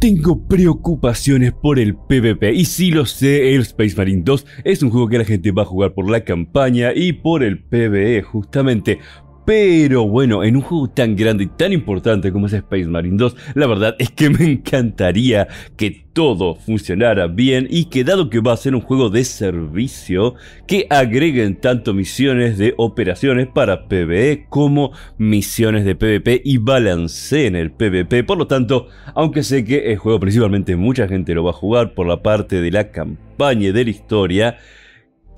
Tengo preocupaciones por el PvP y si lo sé, el Space Marine 2 es un juego que la gente va a jugar por la campaña y por el PvE justamente, pero bueno, en un juego tan grande y tan importante como es Space Marine 2, la verdad es que me encantaría que todo funcionara bien y que dado que va a ser un juego de servicio, que agreguen tanto misiones de operaciones para PvE como misiones de PvP y balanceen el PvP. Por lo tanto, aunque sé que el juego principalmente mucha gente lo va a jugar por la parte de la campaña y de la historia,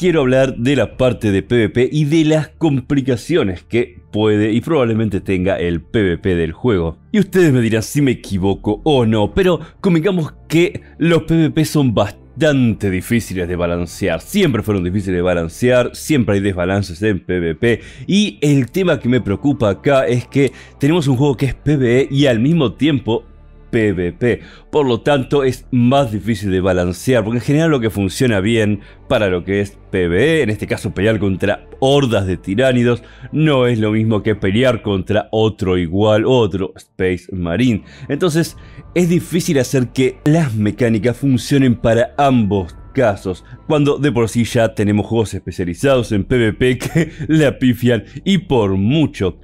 quiero hablar de la parte de PvP y de las complicaciones que puede y probablemente tenga el PvP del juego. Y ustedes me dirán si me equivoco o no, pero comigamos que los PvP son bastante difíciles de balancear, siempre fueron difíciles de balancear, siempre hay desbalances en PvP y el tema que me preocupa acá es que tenemos un juego que es PvE y al mismo tiempo PvP. Por lo tanto, es más difícil de balancear, porque en general lo que funciona bien para lo que es PvE, en este caso pelear contra hordas de tiránidos, no es lo mismo que pelear contra otro igual, otro Space Marine. Entonces, es difícil hacer que las mecánicas funcionen para ambos casos, cuando de por sí ya tenemos juegos especializados en PvP que la pifian y por mucho.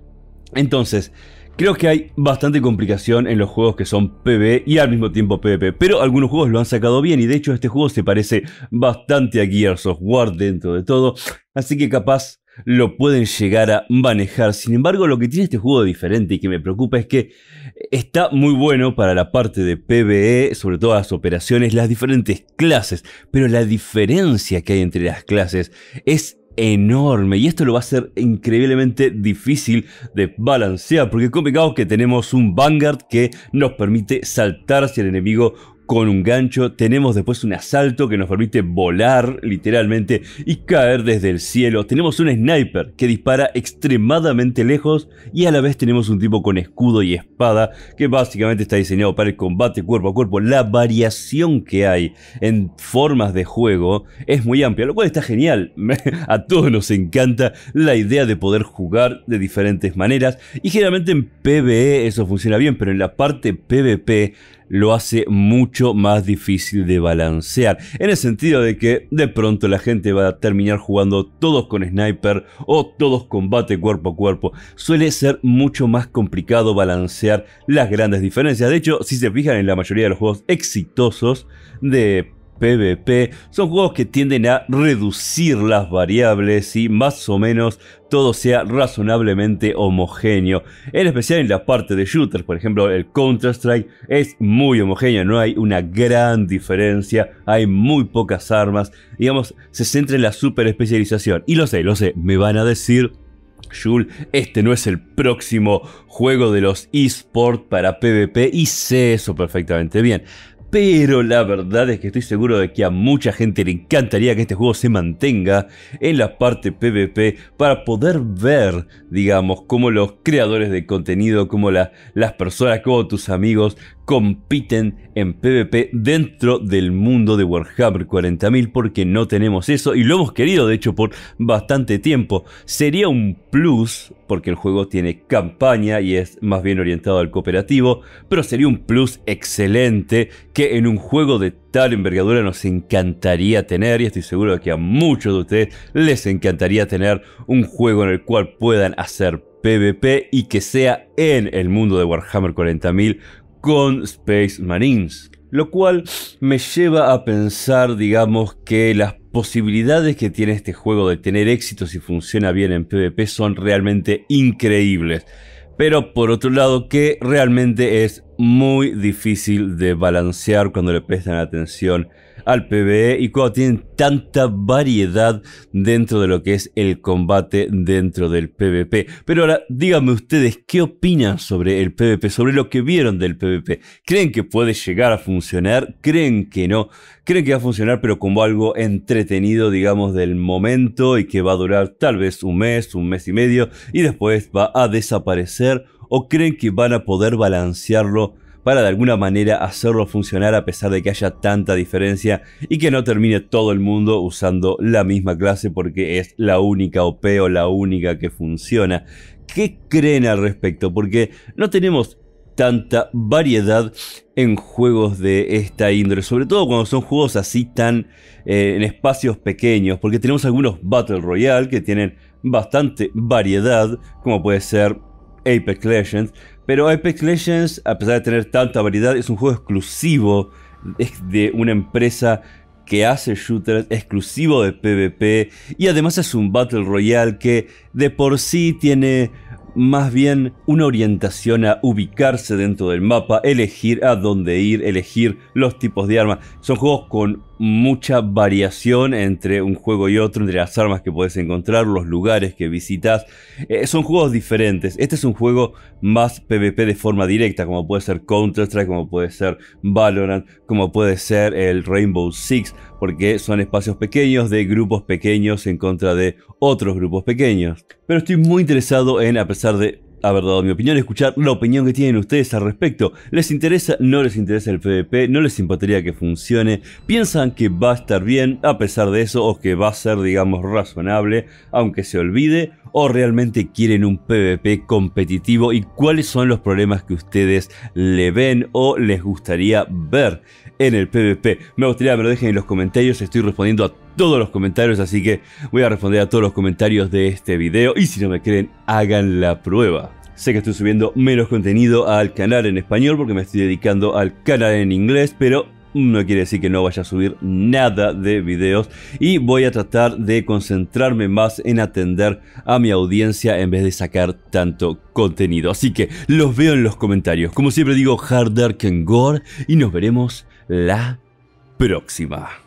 Entonces, Creo que hay bastante complicación en los juegos que son PvE y al mismo tiempo PvP, pero algunos juegos lo han sacado bien y de hecho este juego se parece bastante a Gears of War dentro de todo, así que capaz lo pueden llegar a manejar. Sin embargo, lo que tiene este juego diferente y que me preocupa es que está muy bueno para la parte de PvE, sobre todo las operaciones, las diferentes clases, pero la diferencia que hay entre las clases es enorme y esto lo va a ser increíblemente difícil de balancear porque es complicado que tenemos un Vanguard que nos permite saltar hacia el enemigo con un gancho, tenemos después un asalto que nos permite volar literalmente y caer desde el cielo, tenemos un sniper que dispara extremadamente lejos y a la vez tenemos un tipo con escudo y espada que básicamente está diseñado para el combate cuerpo a cuerpo, la variación que hay en formas de juego es muy amplia, lo cual está genial, a todos nos encanta la idea de poder jugar de diferentes maneras y generalmente en PvE eso funciona bien, pero en la parte PvP lo hace mucho más difícil de balancear, en el sentido de que de pronto la gente va a terminar jugando todos con sniper o todos combate cuerpo a cuerpo. Suele ser mucho más complicado balancear las grandes diferencias. De hecho, si se fijan en la mayoría de los juegos exitosos de PvP, son juegos que tienden a reducir las variables y más o menos todo sea razonablemente homogéneo. En especial en la parte de shooters, por ejemplo, el Counter-Strike es muy homogéneo, no hay una gran diferencia, hay muy pocas armas, digamos, se centra en la super especialización. Y lo sé, lo sé, me van a decir Jules, este no es el próximo juego de los eSports para PvP y sé eso perfectamente bien pero la verdad es que estoy seguro de que a mucha gente le encantaría que este juego se mantenga en la parte PvP para poder ver, digamos, cómo los creadores de contenido, cómo las personas, como tus amigos compiten en PvP dentro del mundo de Warhammer 40.000 porque no tenemos eso y lo hemos querido de hecho por bastante tiempo. Sería un plus porque el juego tiene campaña y es más bien orientado al cooperativo, pero sería un plus excelente que en un juego de tal envergadura nos encantaría tener y estoy seguro de que a muchos de ustedes les encantaría tener un juego en el cual puedan hacer PvP y que sea en el mundo de Warhammer 40.000 con Space Marines. Lo cual me lleva a pensar, digamos, que las posibilidades que tiene este juego de tener éxito si funciona bien en PvP son realmente increíbles. Pero por otro lado que realmente es muy difícil de balancear cuando le prestan atención al PvE y cuando tienen tanta variedad dentro de lo que es el combate dentro del PvP. Pero ahora díganme ustedes qué opinan sobre el PvP, sobre lo que vieron del PvP. ¿Creen que puede llegar a funcionar? ¿Creen que no? ¿Creen que va a funcionar pero como algo entretenido, digamos, del momento y que va a durar tal vez un mes, un mes y medio y después va a desaparecer? ¿O creen que van a poder balancearlo? para de alguna manera hacerlo funcionar a pesar de que haya tanta diferencia y que no termine todo el mundo usando la misma clase porque es la única OP o la única que funciona. ¿Qué creen al respecto? Porque no tenemos tanta variedad en juegos de esta índole, sobre todo cuando son juegos así tan eh, en espacios pequeños, porque tenemos algunos Battle Royale que tienen bastante variedad, como puede ser Apex Legends, pero Apex Legends, a pesar de tener tanta variedad, es un juego exclusivo de una empresa que hace shooters exclusivo de PvP y además es un Battle Royale que de por sí tiene más bien una orientación a ubicarse dentro del mapa, elegir a dónde ir, elegir los tipos de armas. Son juegos con mucha variación entre un juego y otro, entre las armas que puedes encontrar, los lugares que visitas. Eh, son juegos diferentes. Este es un juego más PvP de forma directa, como puede ser Counter-Strike, como puede ser Valorant, como puede ser el Rainbow Six, porque son espacios pequeños de grupos pequeños en contra de otros grupos pequeños. Pero estoy muy interesado en, a pesar de haber dado mi opinión, escuchar la opinión que tienen ustedes al respecto. ¿Les interesa? ¿No les interesa el PvP? ¿No les importaría que funcione? ¿Piensan que va a estar bien a pesar de eso o que va a ser, digamos, razonable aunque se olvide? ¿O realmente quieren un PvP competitivo? ¿Y cuáles son los problemas que ustedes le ven o les gustaría ver en el PvP? Me gustaría que me lo dejen en los comentarios, estoy respondiendo a todos los comentarios, así que voy a responder a todos los comentarios de este video. Y si no me creen, hagan la prueba. Sé que estoy subiendo menos contenido al canal en español porque me estoy dedicando al canal en inglés, pero no quiere decir que no vaya a subir nada de videos y voy a tratar de concentrarme más en atender a mi audiencia en vez de sacar tanto contenido. Así que los veo en los comentarios. Como siempre digo, harder and gore y nos veremos la próxima.